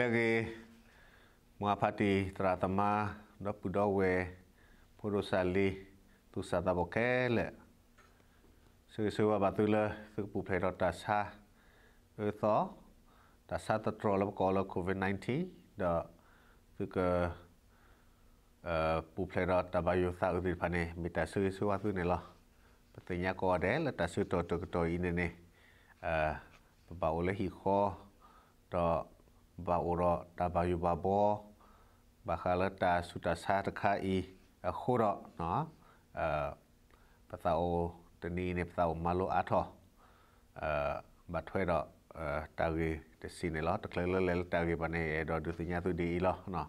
လကေမွာဖတိတရာတမဒပုဒဝေပုရဆာလီသူစာတဘကဲလေဆွေဆွေဝဘတူလသူပူဖေရတာစာအသောတာစာတတော်လကောလကိုဗစ် -19 ဒါသူကအပူဖေရတာဘယုသာဥဒိဖနေမိတဆွေဆွေဝသူနေလားပတိညာကောဒဲလတဆွေတော်တတော်ဤနေနေအဘဘောလဟီခောတော့ ba uro ta ba yu ba bo ba kha la ta su ta sa ta kha i a khu ro no a pa ta o ta ni ne pa o ma lo a tho a ba thwe ro ta ge ta si ne lo ta kle le le ta ge ba ne e do du si nya tu di lo no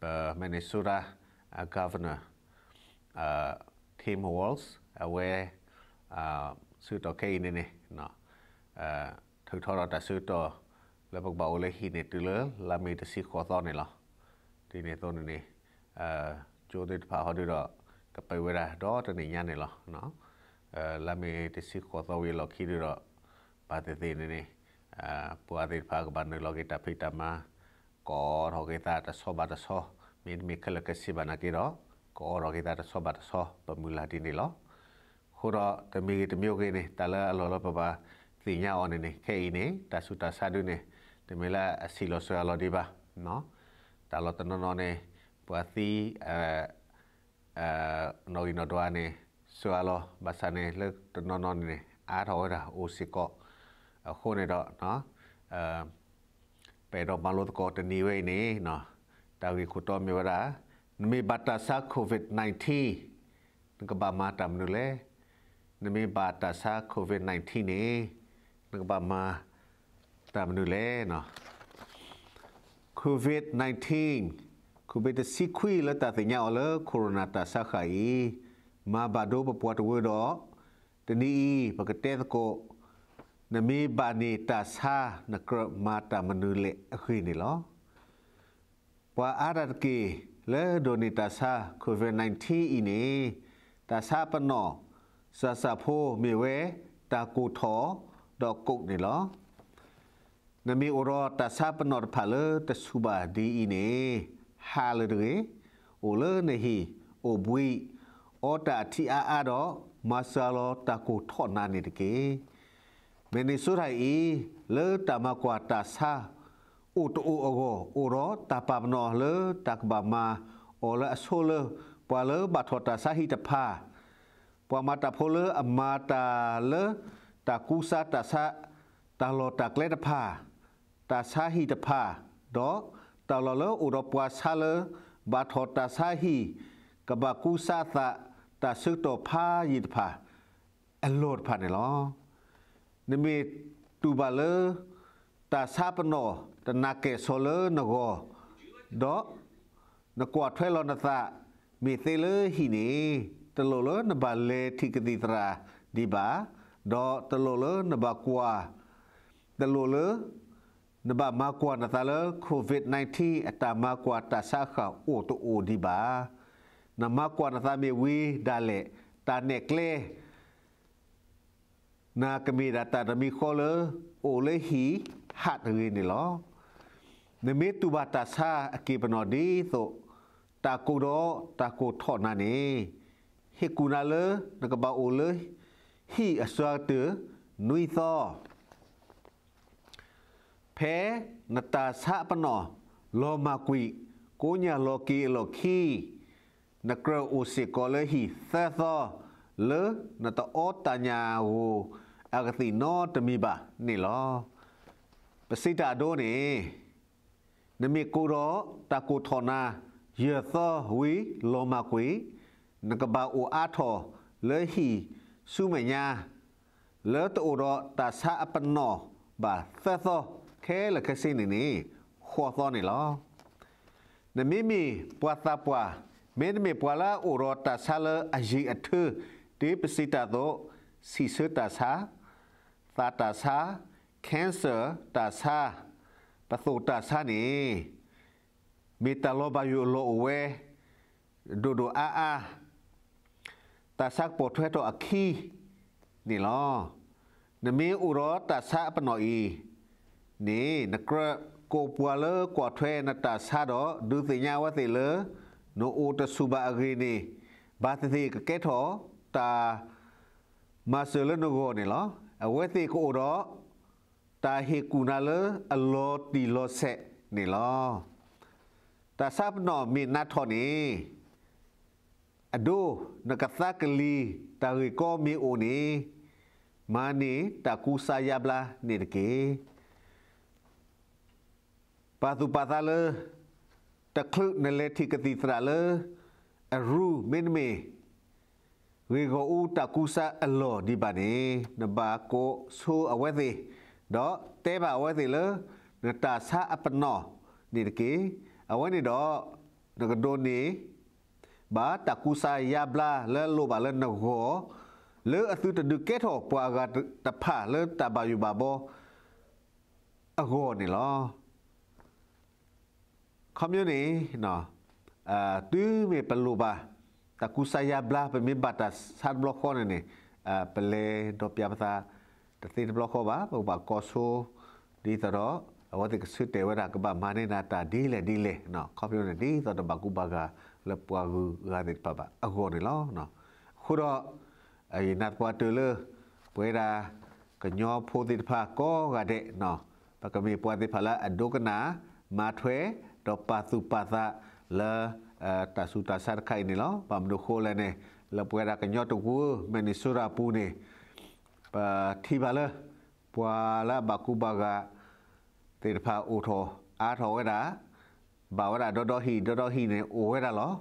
ba ma ne su ra a governor a Tim Walls away uh စုတော့ခိနေနေနော်အဲထုတ်ထော်တော့တဆူတော့လဘကဘာအိုလေဟီနေတူလလာမီတစီခေါ်တော့နေလားဒီနေတော့နေအာကျိုးတဲ့ဖာဟောဒီတော့ကပဲဝဲတာတော့တနေညနေလားနော်အာလာမီတစီခေါ်တော့ဝေလောက်ခီတော့ပါတဲ့သေးနေနေအာပွာတဲ့ဖာကဘာနေလောက်တာဖိတာမာကောရောကေတာတဆောဘာတဆောမင်းမီခလကစီဘာနာကေတော့ကောရောကေတာတဆောဘာတဆောပမူလာဒီနေလားခိုးတော့တမီတမျိုးကေနေတလာအလောလောပပါသိညာအောင်နေနေခဲနေတဆူတဆာဒုနေဒီမေလာအစီလိုဆွဲလိုဒီပါနော်တာလတနနော်နေပွာသီအဲအဲနော်ရီနော်ဒွာနေဆွဲလိုဘာစနေလက်တနနော်နေအားထော်ရအိုစီကောအခုနေတော့နော်အဲပေတော့မလို့ကောတနီဝေးနေနော်တာဝီခုတော်မြေဝရာနမေဘာတာဆာကိုဗစ် -19 ကဘာမာတမ်နုလေနမေဘာတာဆာကိုဗစ် -19 နေကဘာမာတာမနုလဲနော် covid 19 covid the sequel တာတင်ရအော်လေကိုရိုနာတာဆာခိုင်မဘာဒိုပပွားတဝဲတော့တနီပကတဲ့ကိုနမေပါနေတာဆာနကရမာတာမနုလေအခွေနေလောပွာအာရတ်ကေလေဒိုနီတာဆာကိုဗစ် -19 ဤနေတာဆာပနောဆာဆာဖိုးမြေဝဲတာကိုထောဒေါကုတ်နေလောนมีอุรอตาซาปนอร์พาเลตสุบาดีอินเอฮาลเรโอเลเนฮีโอบุยออตาทีอาอาดอมาซาลอตะกูทอนานิตเกเมนิสุไรอีเลตามากวาตาสาอุตอุโอโกอุรอตาปามนอเลตักบามาโอเลสโซเลปวาเลบัตทอตาสาฮิตพาปวามาตาโพเลอมาตาเลตากูซาตาสาตาโลตักเลตพาตาซาฮีตพาดอกตาลอลอุรปวาซาเลบาทอตาซาฮีกบากูซาตะตาซึกตอพายีตพาอโลดพาเนลอนเมตูบาเลตาซาปนอตนาเกโซเลนโกดอกนกวาดถ้วยลอนตะมีเตเลฮีเนตโลเลนบาเลทิกติตราดีบาดอตโลเลนบากวาตโลเลနဘမကွာနတလကိုဗစ် -19 အတမကွာတဆခအိုတိုအိုဒီပါနမကွာနသမီဝီဒါလေတာနက်ကလေနာကမီဒတာဒမီခေါ်လအိုလေဟီဟတ်ရင်းလောနမေတူဘာတာဆာအကေပနော်ဒီဆိုတာကိုတော့တာကိုထော့နာနေဟေကူနာလေနကဘာအိုလေဟီအစွာတေနွီသောဖဲနတာဆပနော်လောမကွီကိုညာလောကီလောခီနကရအိုစီကောလဟီသသောလေနတအောတညာဝအဂတိနောတမီပါနေလောပစိတာတို့နေနမေကိုတော့တကိုထောနာယေသောဝီလောမကွေနကဘာအိုအာထောလေဟီစုမညာလေတိုတော့တဆာအပနောဘာသသောခဲလကစိနေနေခေါ်တော်နေလားနမီမီပွာတာပွာမင်းမီပွာလာအိုရတာဆာလအဂျီအထဒေပစီတာတော့စီစတာဆာသာတာဆာကန်ဆာတာဆာပသုတာဆာနေမီတလောဘယူလောဝဲဒိုဒိုအာအာတာဆာပေါ်ထွဲတော့အခီနေလားနမီအိုရတာဆာပနော်ဤနေနကရကိုပွာလကွာထွဲနတာဆာတော့ဒုသိညာဝသိလနိုအိုတဆူဘာအဂရီနေဘာသသိကကဲထောတာမဆလနဂိုနေလားအဝဲသိကိုတော့တာဟေကူနာလအလောတီလောဆက်နေလားတာဆပ်နော်မီနတ်ထောနေအဒိုနကသကလီတာရီကောမီအိုနေမာနေတာကူဆာယဘလာနေတကေပါသူပါသားလေတခုနလေတိကတိသရလေအရူမင်းမေဝေကိုဦးတကူဆာအလောဒီပါနေနဘာကိုဆိုးအဝဲသေးတော့တဲပါဝဲသေးလေနတာဆာအပနောဒီကေအဝဲနေတော့ငကဒိုနေဘာတကူဆာယဘလာလဲလိုပါလဲနဂောလဲအသူတဒုကဲထောပွာကတဖလဲတဘာယူပါဘောအဂောနေလော community no uh tu me perlu ba taku saya blah pemi batas sat blok kon ni uh pele do pia pata tati blok ba ba koso di taro awati kesu te wara ke ba mane na ta di le di le no community to do baku baga le pua gu ga dit pa ba ago ni lo no khuro ai nat kwa tu le pwe da ke nyo pho dit pha ko ga de no ba ke mi pwa dit pha la adu kana ma thwe တော့ပါသူပါသလာတဆူတဆာခိုင်နေလောပမ်ဒိုခိုလနေလပွေရာကညော့တကူမနီဆူရာပူနေပါတီပါလပွာလာဘကူဘာဂတေဖာအိုထောအာထောဝဲတာဘာဝရဒေါ်ဒေါ်ဟီဒေါ်ဒေါ်ဟီနေအိုဝဲတာလော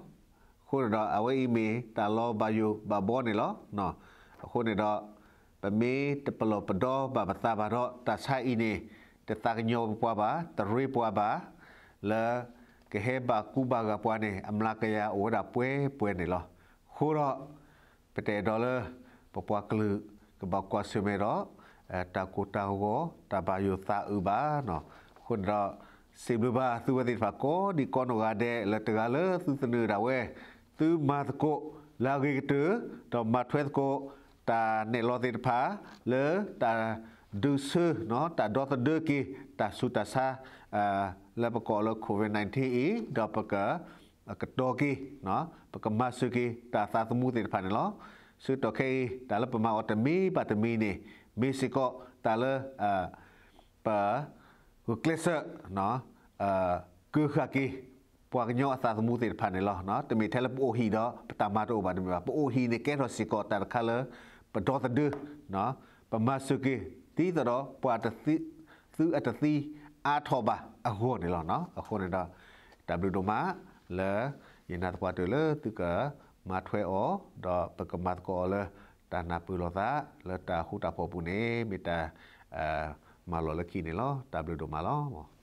ခုတော့အဝဲအီမီတာလောဘယုဘဘောနေလောနော်ခုနေတော့ပမေတပလောပဒောဘပတာဘတော့တဆိုင်အီနေတတကညောပွားပါတရွေးပွားပါလာကဟေဘာကူဘာကပွားနေအမလာကရဝဒပွဲပွဲနေလောခိုးတော့ပတေဒေါ်လာပပွားကလူကဘကွာဆွေမေတော့တာကိုတာဟောတာဘာယိုသာဥဘာနော်ခွန်တော့စေဘဘာသူဝတိဖာကိုဒီကောနောဂါဒဲလတကလသူသနေရဝဲသူမာတကိုလာဂေတုတော့မထွဲကိုတာနေလောတိဖာလေတာဒုဆနော်တာဒေါ်တဒကီတာစုတဆာအာလပကောလကိုဗစ် -19 ဤဒပကကတောကီနော်ပကမဆုကီတာသာသမှုတေဖာနော်ဆုတခေတာလပမအတမီပတ်တမီနေမေစီကောတာလအပကုကလဆနော်အကုခကီပွားညောအသာသမှုတေဖာနော်နော်တမီထဲလပိုဟီတော့ပတမတောဘာတမီပိုဟီနေကဲရစီကောတာခါလပဒောတဒနော်ပမဆုကီတီတော်ပွာတသိသူအတသိอาทอบะอะโหนี่หรอเนาะอะโหนี่ดา w ดมาละยินาตปาเตเลตึกะมาถวยออดอปะกมัดกอเลตานาปุโลซาละตาฮูตาพอปุเนเมตาเอ่อมาลอละคีนี่หรอ w ดมาหรอ